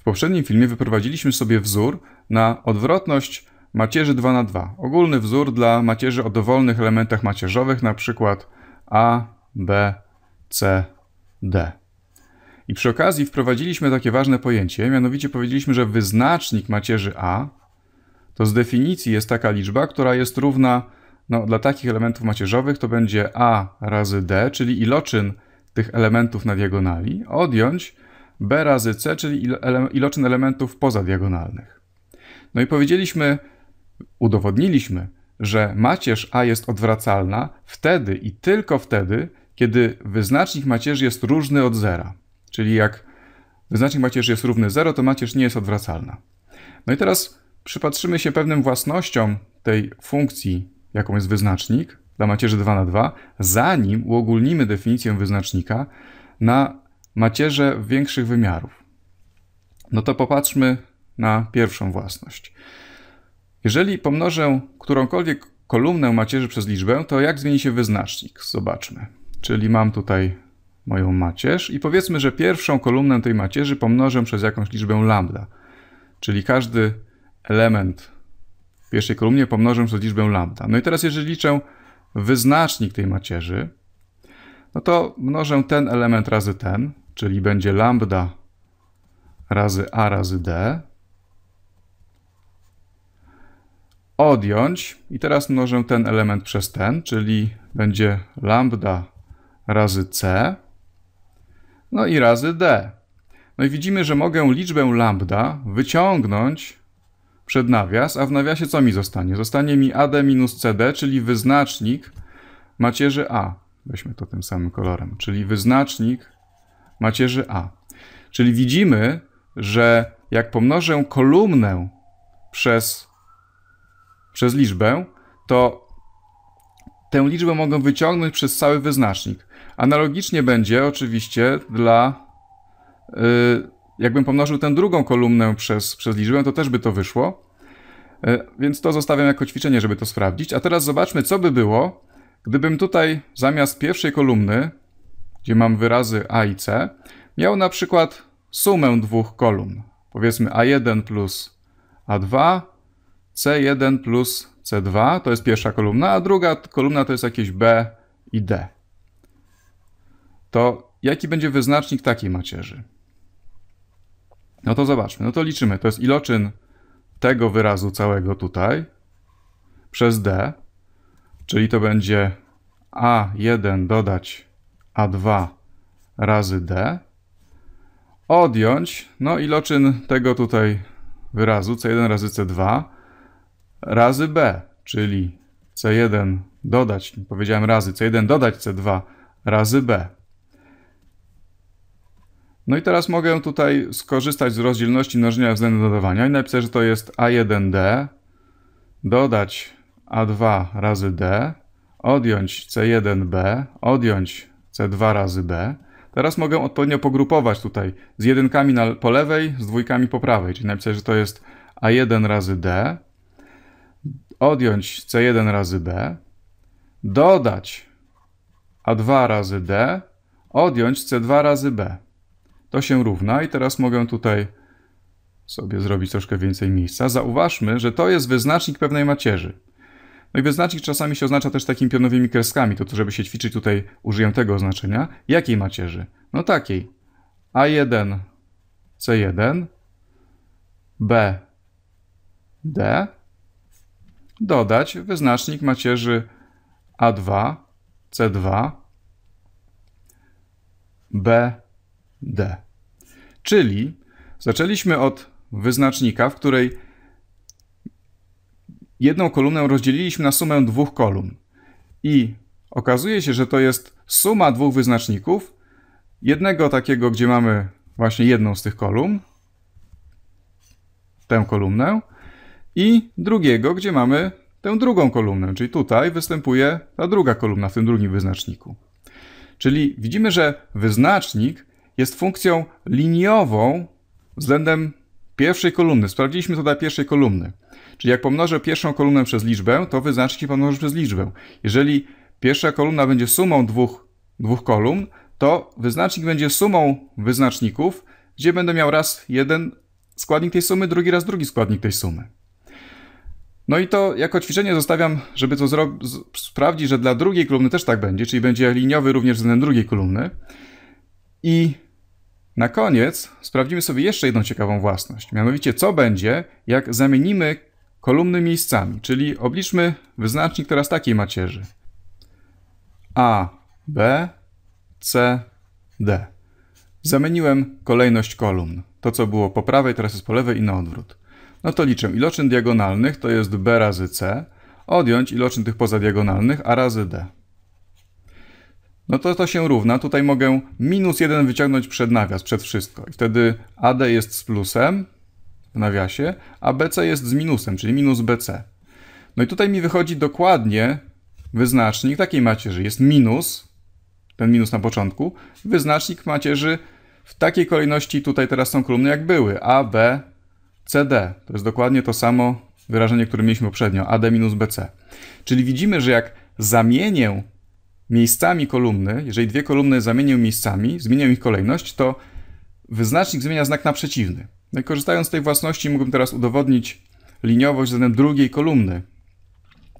W poprzednim filmie wyprowadziliśmy sobie wzór na odwrotność macierzy 2 na 2. Ogólny wzór dla macierzy o dowolnych elementach macierzowych, na przykład A, B, C, D. I przy okazji wprowadziliśmy takie ważne pojęcie, mianowicie powiedzieliśmy, że wyznacznik macierzy A to z definicji jest taka liczba, która jest równa, no dla takich elementów macierzowych to będzie A razy D, czyli iloczyn tych elementów na diagonali, odjąć b razy c, czyli iloczyn elementów pozadiagonalnych. No i powiedzieliśmy, udowodniliśmy, że macierz A jest odwracalna wtedy i tylko wtedy, kiedy wyznacznik macierzy jest różny od zera. Czyli jak wyznacznik macierzy jest równy 0, to macierz nie jest odwracalna. No i teraz przypatrzymy się pewnym własnościom tej funkcji, jaką jest wyznacznik dla macierzy 2 na 2, zanim uogólnimy definicję wyznacznika na macierze większych wymiarów. No to popatrzmy na pierwszą własność. Jeżeli pomnożę którąkolwiek kolumnę macierzy przez liczbę, to jak zmieni się wyznacznik? Zobaczmy. Czyli mam tutaj moją macierz i powiedzmy, że pierwszą kolumnę tej macierzy pomnożę przez jakąś liczbę lambda. Czyli każdy element w pierwszej kolumnie pomnożę przez liczbę lambda. No i teraz jeżeli liczę wyznacznik tej macierzy, no to mnożę ten element razy ten, czyli będzie lambda razy a razy d, odjąć i teraz mnożę ten element przez ten, czyli będzie lambda razy c, no i razy d. No i widzimy, że mogę liczbę lambda wyciągnąć przed nawias, a w nawiasie co mi zostanie? Zostanie mi AD minus CD, czyli wyznacznik macierzy A. Weźmy to tym samym kolorem, czyli wyznacznik macierzy A. Czyli widzimy, że jak pomnożę kolumnę przez, przez liczbę, to tę liczbę mogę wyciągnąć przez cały wyznacznik. Analogicznie będzie oczywiście dla. Y, jakbym pomnożył tę drugą kolumnę przez, przez liczbę, to też by to wyszło. Y, więc to zostawiam jako ćwiczenie, żeby to sprawdzić. A teraz zobaczmy, co by było, gdybym tutaj zamiast pierwszej kolumny gdzie mam wyrazy A i C, miał na przykład sumę dwóch kolumn. Powiedzmy A1 plus A2, C1 plus C2 to jest pierwsza kolumna, a druga kolumna to jest jakieś B i D. To jaki będzie wyznacznik takiej macierzy? No to zobaczmy, no to liczymy. To jest iloczyn tego wyrazu całego tutaj przez D, czyli to będzie A1 dodać a2 razy d, odjąć, no iloczyn tego tutaj wyrazu c1 razy c2 razy b, czyli c1 dodać, nie powiedziałem razy, c1 dodać c2 razy b. No i teraz mogę tutaj skorzystać z rozdzielności mnożenia względem dodawania i napisać, że to jest a1d dodać a2 razy d, odjąć c1b, odjąć C2 razy B. Teraz mogę odpowiednio pogrupować tutaj z jedynkami na, po lewej, z dwójkami po prawej, czyli napisać, że to jest A1 razy D, odjąć C1 razy B, dodać A2 razy D, odjąć C2 razy B. To się równa i teraz mogę tutaj sobie zrobić troszkę więcej miejsca. Zauważmy, że to jest wyznacznik pewnej macierzy. No i wyznacznik czasami się oznacza też takimi pionowymi kreskami, to, to żeby się ćwiczyć tutaj użyję tego oznaczenia. Jakiej macierzy? No takiej. A1, C1, B, D. Dodać wyznacznik macierzy A2, C2, B, D. Czyli zaczęliśmy od wyznacznika, w której jedną kolumnę rozdzieliliśmy na sumę dwóch kolumn. I okazuje się, że to jest suma dwóch wyznaczników. Jednego takiego, gdzie mamy właśnie jedną z tych kolumn, tę kolumnę, i drugiego, gdzie mamy tę drugą kolumnę, czyli tutaj występuje ta druga kolumna w tym drugim wyznaczniku. Czyli widzimy, że wyznacznik jest funkcją liniową względem pierwszej kolumny. Sprawdziliśmy to dla pierwszej kolumny. Czyli jak pomnożę pierwszą kolumnę przez liczbę, to wyznacznik pomnożę przez liczbę. Jeżeli pierwsza kolumna będzie sumą dwóch, dwóch kolumn, to wyznacznik będzie sumą wyznaczników, gdzie będę miał raz jeden składnik tej sumy, drugi raz drugi składnik tej sumy. No i to jako ćwiczenie zostawiam, żeby to sprawdzić, że dla drugiej kolumny też tak będzie, czyli będzie liniowy również względem drugiej kolumny. I na koniec sprawdzimy sobie jeszcze jedną ciekawą własność, mianowicie co będzie, jak zamienimy kolumny miejscami, czyli obliczmy wyznacznik teraz takiej macierzy. A, B, C, D. Zamieniłem kolejność kolumn. To, co było po prawej, teraz jest po lewej i na odwrót. No to liczę iloczyn diagonalnych, to jest B razy C, odjąć iloczyn tych pozadiagonalnych, a razy D no to to się równa. Tutaj mogę minus 1 wyciągnąć przed nawias, przed wszystko. I wtedy AD jest z plusem w nawiasie, a BC jest z minusem, czyli minus BC. No i tutaj mi wychodzi dokładnie wyznacznik takiej macierzy. Jest minus, ten minus na początku, wyznacznik macierzy w takiej kolejności tutaj teraz są kolumny jak były. A, B, C, D. To jest dokładnie to samo wyrażenie, które mieliśmy poprzednio. AD minus BC. Czyli widzimy, że jak zamienię miejscami kolumny, jeżeli dwie kolumny zamienię miejscami, zmienię ich kolejność, to wyznacznik zmienia znak na przeciwny. No i korzystając z tej własności mógłbym teraz udowodnić liniowość względem drugiej kolumny.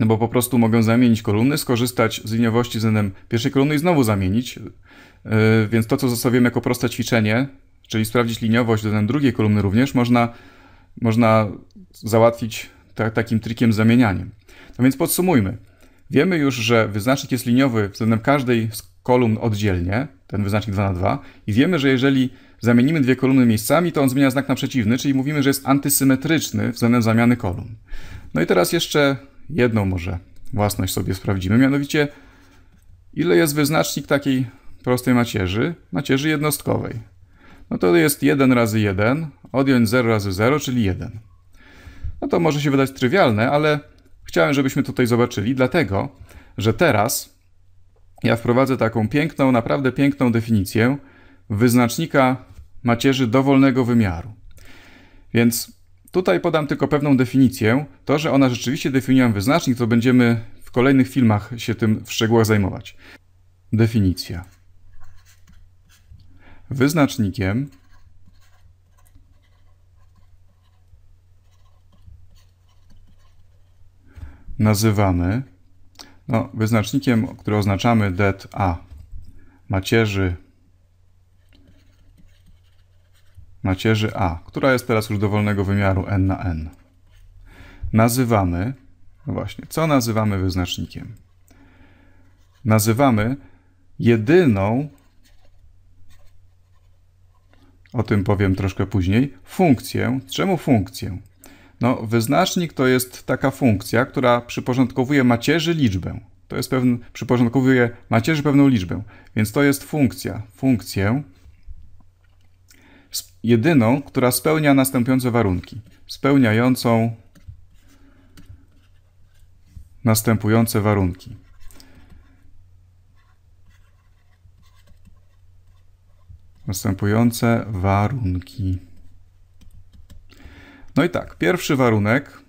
No bo po prostu mogę zamienić kolumny, skorzystać z liniowości względem pierwszej kolumny i znowu zamienić. Yy, więc to, co zostawiłem jako proste ćwiczenie, czyli sprawdzić liniowość względem drugiej kolumny również, można, można załatwić ta, takim trikiem zamienianiem. No więc podsumujmy. Wiemy już, że wyznacznik jest liniowy względem każdej z kolumn oddzielnie, ten wyznacznik 2 na 2 i wiemy, że jeżeli zamienimy dwie kolumny miejscami, to on zmienia znak na przeciwny, czyli mówimy, że jest antysymetryczny względem zamiany kolumn. No i teraz jeszcze jedną może własność sobie sprawdzimy, mianowicie ile jest wyznacznik takiej prostej macierzy, macierzy jednostkowej. No to jest 1 razy 1, odjąć 0 razy 0, czyli 1. No to może się wydać trywialne, ale chciałem, żebyśmy tutaj zobaczyli, dlatego że teraz ja wprowadzę taką piękną, naprawdę piękną definicję wyznacznika macierzy dowolnego wymiaru. Więc tutaj podam tylko pewną definicję. To, że ona rzeczywiście definiuje wyznacznik, to będziemy w kolejnych filmach się tym w szczegółach zajmować. Definicja. Wyznacznikiem nazywamy no, wyznacznikiem, który oznaczamy det a macierzy macierzy a, która jest teraz już dowolnego wymiaru n na n. Nazywamy, no właśnie, co nazywamy wyznacznikiem? Nazywamy jedyną, o tym powiem troszkę później, funkcję. Czemu funkcję? No, wyznacznik to jest taka funkcja, która przyporządkowuje macierzy liczbę. To jest pewien, przyporządkowuje macierzy pewną liczbę. Więc to jest funkcja, funkcję jedyną, która spełnia następujące warunki. Spełniającą następujące warunki. Następujące warunki. No i tak, pierwszy warunek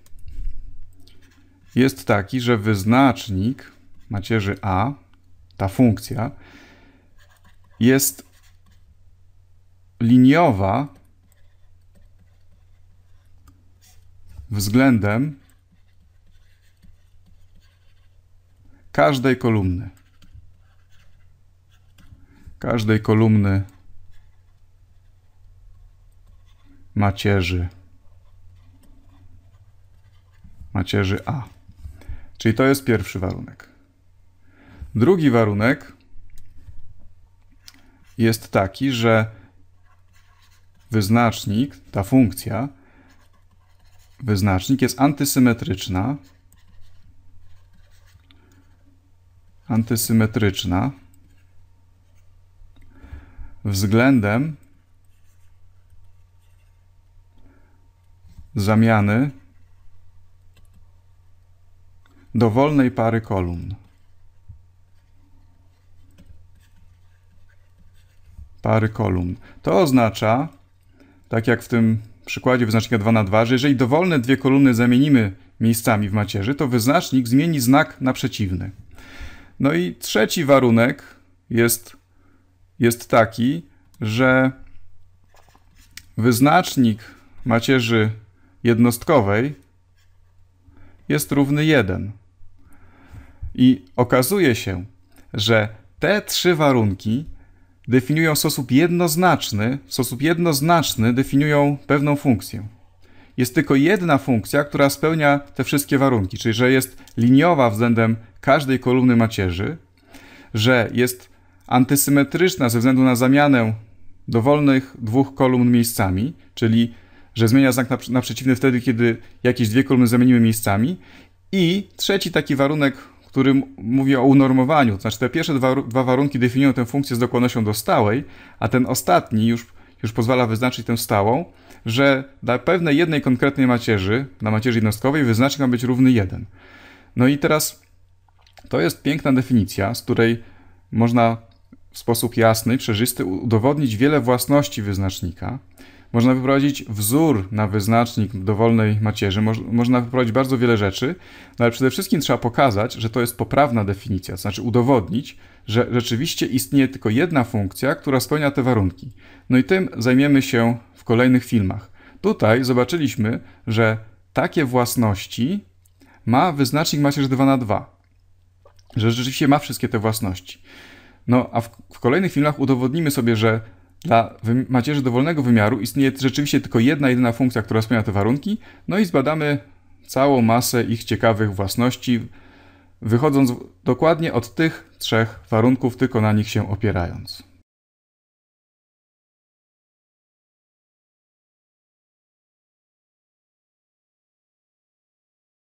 jest taki, że wyznacznik macierzy A, ta funkcja, jest liniowa względem każdej kolumny. Każdej kolumny macierzy macierzy A. Czyli to jest pierwszy warunek. Drugi warunek jest taki, że wyznacznik, ta funkcja, wyznacznik jest antysymetryczna. Antysymetryczna względem zamiany dowolnej pary kolumn. Pary kolumn. To oznacza, tak jak w tym przykładzie wyznacznika 2 na 2, że jeżeli dowolne dwie kolumny zamienimy miejscami w macierzy, to wyznacznik zmieni znak na przeciwny. No i trzeci warunek jest, jest taki, że wyznacznik macierzy jednostkowej jest równy 1. I okazuje się, że te trzy warunki definiują w sposób jednoznaczny, w sposób jednoznaczny definiują pewną funkcję. Jest tylko jedna funkcja, która spełnia te wszystkie warunki, czyli że jest liniowa względem każdej kolumny macierzy, że jest antysymetryczna ze względu na zamianę dowolnych dwóch kolumn miejscami, czyli że zmienia znak na, przeciwny wtedy, kiedy jakieś dwie kolumny zamienimy miejscami. I trzeci taki warunek, który mówi o unormowaniu. To znaczy te pierwsze dwa, dwa warunki definiują tę funkcję z dokładnością do stałej, a ten ostatni już, już pozwala wyznaczyć tę stałą, że dla pewnej jednej konkretnej macierzy, na macierzy jednostkowej, wyznacznik ma być równy 1. No i teraz to jest piękna definicja, z której można w sposób jasny, przejrzysty udowodnić wiele własności wyznacznika. Można wyprowadzić wzór na wyznacznik dowolnej macierzy, Moż, można wyprowadzić bardzo wiele rzeczy, no ale przede wszystkim trzeba pokazać, że to jest poprawna definicja, to znaczy udowodnić, że rzeczywiście istnieje tylko jedna funkcja, która spełnia te warunki. No i tym zajmiemy się w kolejnych filmach. Tutaj zobaczyliśmy, że takie własności ma wyznacznik macierzy 2 na 2 że rzeczywiście ma wszystkie te własności. No a w, w kolejnych filmach udowodnimy sobie, że dla macierzy dowolnego wymiaru istnieje rzeczywiście tylko jedna jedyna funkcja, która spełnia te warunki, no i zbadamy całą masę ich ciekawych własności, wychodząc dokładnie od tych trzech warunków, tylko na nich się opierając.